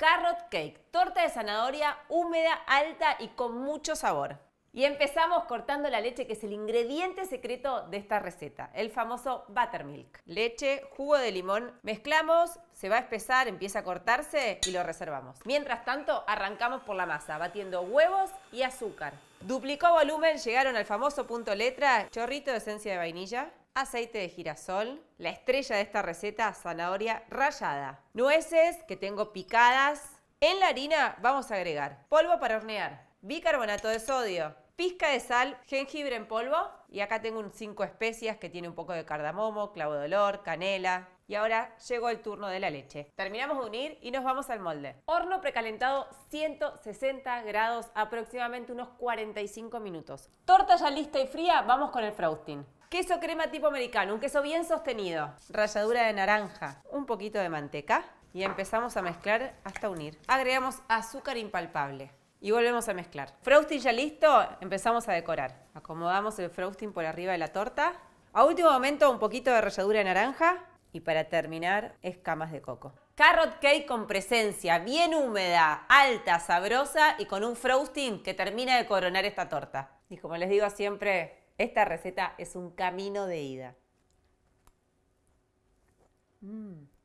carrot cake, torta de zanahoria húmeda, alta y con mucho sabor. Y empezamos cortando la leche, que es el ingrediente secreto de esta receta, el famoso buttermilk. Leche, jugo de limón, mezclamos, se va a espesar, empieza a cortarse y lo reservamos. Mientras tanto, arrancamos por la masa, batiendo huevos y azúcar. Duplicó volumen, llegaron al famoso punto letra, chorrito de esencia de vainilla, aceite de girasol, la estrella de esta receta, zanahoria rallada, nueces que tengo picadas. En la harina vamos a agregar polvo para hornear, bicarbonato de sodio, pizca de sal, jengibre en polvo y acá tengo un 5 especias que tiene un poco de cardamomo, clavo de olor, canela. Y ahora llegó el turno de la leche. Terminamos de unir y nos vamos al molde. Horno precalentado 160 grados, aproximadamente unos 45 minutos. Torta ya lista y fría, vamos con el frosting. Queso crema tipo americano, un queso bien sostenido. Ralladura de naranja, un poquito de manteca y empezamos a mezclar hasta unir. Agregamos azúcar impalpable y volvemos a mezclar. Frosting ya listo, empezamos a decorar. Acomodamos el frosting por arriba de la torta. A último momento un poquito de ralladura de naranja y para terminar escamas de coco. Carrot cake con presencia, bien húmeda, alta, sabrosa y con un frosting que termina de coronar esta torta. Y como les digo siempre, esta receta es un camino de ida. Mm.